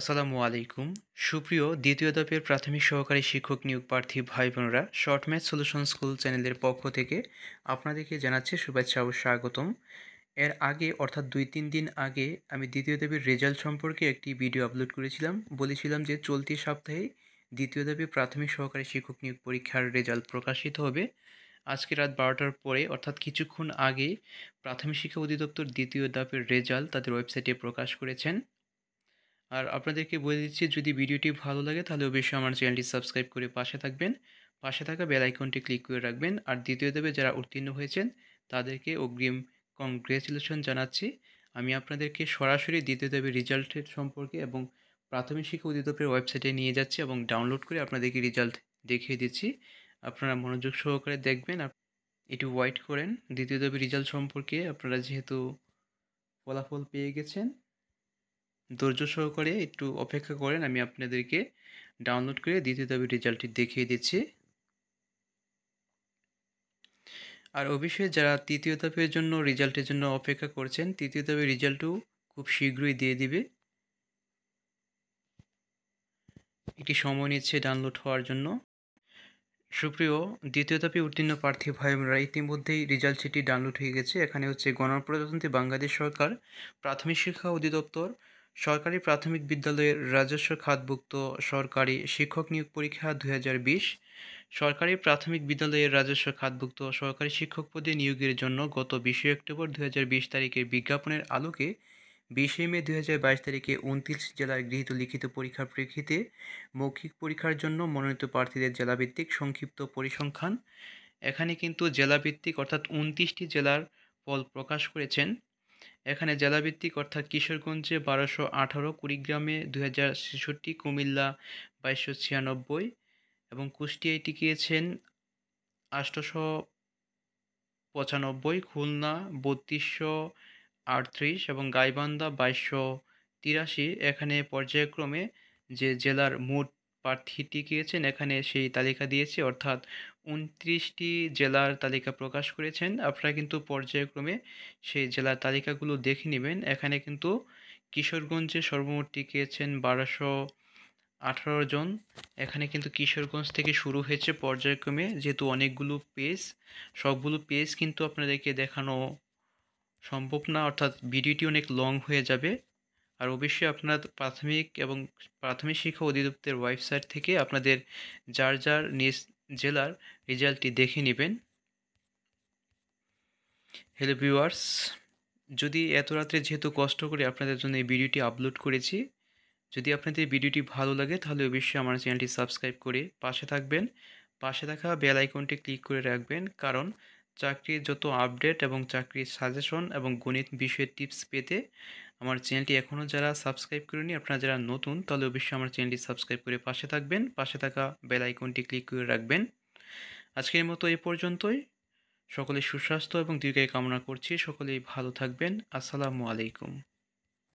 আসসালামু আলাইকুম সুপ্রিয় দ্বিতীয় দপের প্রাথমিক সহকারী শিক্ষক নিয়োগ প্রার্থী ভাই বোনরা শর্ট ম্যাচ সলিউশন স্কুল চ্যানেলের পক্ষ থেকে আপনাদেরকে জানাচ্ছি শুভেচ্ছা ও স্বাগতম এর আগে অর্থাৎ দুই তিন দিন আগে আমি দ্বিতীয় দপের রেজাল্ট সম্পর্কে একটি ভিডিও আপলোড করেছিলাম বলেছিলাম যে চলতি সপ্তাহে দ্বিতীয় দপে প্রাথমিক সহকারী শিক্ষক নিয়োগ পরীক্ষার রেজাল্ট প্রকাশিত হবে আজকে রাত বারোটার পরে অর্থাৎ কিছুক্ষণ আগে প্রাথমিক শিক্ষা অধিদপ্তর দ্বিতীয় দাপের রেজাল্ট তাদের ওয়েবসাইটে প্রকাশ করেছেন আর আপনাদেরকে বলে দিচ্ছি যদি ভিডিওটি ভালো লাগে তাহলে অবশ্যই আমার চ্যানেলটি সাবস্ক্রাইব করে পাশে থাকবেন পাশে থাকা বেল আইকনটি ক্লিক করে রাখবেন আর দ্বিতীয় দেবে যারা উত্তীর্ণ হয়েছেন তাদেরকে অগ্রিম কংগ্রেচুলেশন জানাচ্ছি আমি আপনাদেরকে সরাসরি দ্বিতীয় দেবের রেজাল্টের সম্পর্কে এবং প্রাথমিক শিক্ষা অধিদপ্তরের ওয়েবসাইটে নিয়ে যাচ্ছি এবং ডাউনলোড করে আপনাদেরকে রেজাল্ট দেখিয়ে দিচ্ছি আপনারা মনোযোগ সহকারে দেখবেন এটি ওয়াইট করেন দ্বিতীয় দেবের রেজাল্ট সম্পর্কে আপনারা যেহেতু ফলাফল পেয়ে গেছেন ধৈর্য সহকারে একটু অপেক্ষা করেন আমি আপনাদেরকে ডাউনলোড করে দ্বিতীয় দাবি রেজাল্টটি দেখিয়ে দিচ্ছি আর অবশ্যই যারা তৃতীয় দাবির জন্য রেজাল্টের জন্য অপেক্ষা করছেন তৃতীয় ধাপের রেজাল্টও খুব শীঘ্রই দিয়ে দিবে একটি সময় নিচ্ছে ডাউনলোড হওয়ার জন্য সুপ্রিয় দ্বিতীয় ধাপে উত্তীর্ণ প্রার্থী ভাই বোনরা ইতিমধ্যেই রেজাল্ট সেটি ডাউনলোড হয়ে গেছে এখানে হচ্ছে গণপ্রজাতন্ত্রী বাংলাদেশ সরকার প্রাথমিক শিক্ষা অধিদপ্তর সরকারি প্রাথমিক বিদ্যালয়ের রাজস্ব খাতভুক্ত সরকারি শিক্ষক নিয়োগ পরীক্ষা দুই সরকারি প্রাথমিক বিদ্যালয়ের রাজস্ব খাতভুক্ত সরকারি শিক্ষক পদে নিয়োগের জন্য গত বিশে অক্টোবর দুই তারিখের বিজ্ঞাপনের আলোকে বিশে মে দু বাইশ তারিখে উনত্রিশ জেলার গৃহীত লিখিত পরীক্ষার প্রেক্ষিতে মৌখিক পরীক্ষার জন্য মনোনীত প্রার্থীদের জেলাভিত্তিক সংক্ষিপ্ত পরিসংখ্যান এখানে কিন্তু জেলাভিত্তিক অর্থাৎ উনত্রিশটি জেলার ফল প্রকাশ করেছেন এখানে জেলাভিত্তিক অর্থাৎ কিশোরগঞ্জে বারোশো আঠারো কুড়িগ্রামে দুই হাজার ছেষট্টি কুমিল্লা বাইশশো ছিয়ানব্বই এবং কুষ্টিয়ায় টিকিয়েছেন আষ্টশো পঁচানব্বই খুলনা বত্রিশশো আটত্রিশ এবং গাইবান্ধা বাইশশো তিরাশি এখানে পর্যায়ক্রমে যে জেলার মোট প্রার্থী টিকিয়েছেন এখানে সেই তালিকা দিয়েছে অর্থাৎ উনত্রিশটি জেলার তালিকা প্রকাশ করেছেন আপনারা কিন্তু পর্যায়ক্রমে সেই জেলার তালিকাগুলো দেখে নেবেন এখানে কিন্তু কিশোরগঞ্জে সর্বমোট টিকিয়েছেন বারোশো আঠারো জন এখানে কিন্তু কিশোরগঞ্জ থেকে শুরু হয়েছে পর্যায়ক্রমে যেহেতু অনেকগুলো পেজ সবগুলো পেজ কিন্তু আপনাদেরকে দেখানো সম্ভব না অর্থাৎ ভিডিওটি অনেক লং হয়ে যাবে আর অবশ্যই আপনারা প্রাথমিক এবং প্রাথমিক শিক্ষা অধিদপ্তরের ওয়েবসাইট থেকে আপনাদের যার যার নিজ জেলার রেজাল্টটি দেখে নেবেন হ্যালো ভিউয়ার্স যদি এত রাত্রে যেহেতু কষ্ট করে আপনাদের জন্য এই ভিডিওটি আপলোড করেছি যদি আপনাদের ভিডিওটি ভালো লাগে তাহলে অবশ্যই আমার চ্যানেলটি সাবস্ক্রাইব করে পাশে থাকবেন পাশে থাকা বেল আইকনটি ক্লিক করে রাখবেন কারণ চাকরির যত আপডেট এবং চাকরির সাজেশন এবং গণিত বিষয়ের টিপস পেতে আমার চ্যানেলটি এখনও যারা সাবস্ক্রাইব করেনি আপনারা যারা নতুন তাহলে অবশ্যই আমার চ্যানেলটি সাবস্ক্রাইব করে পাশে থাকবেন পাশে থাকা বেল আইকনটি ক্লিক করে রাখবেন আজকের মতো এ পর্যন্তই সকলে সুস্বাস্থ্য এবং দীর্ঘায় কামনা করছি সকলেই ভালো থাকবেন আসসালামু আলাইকুম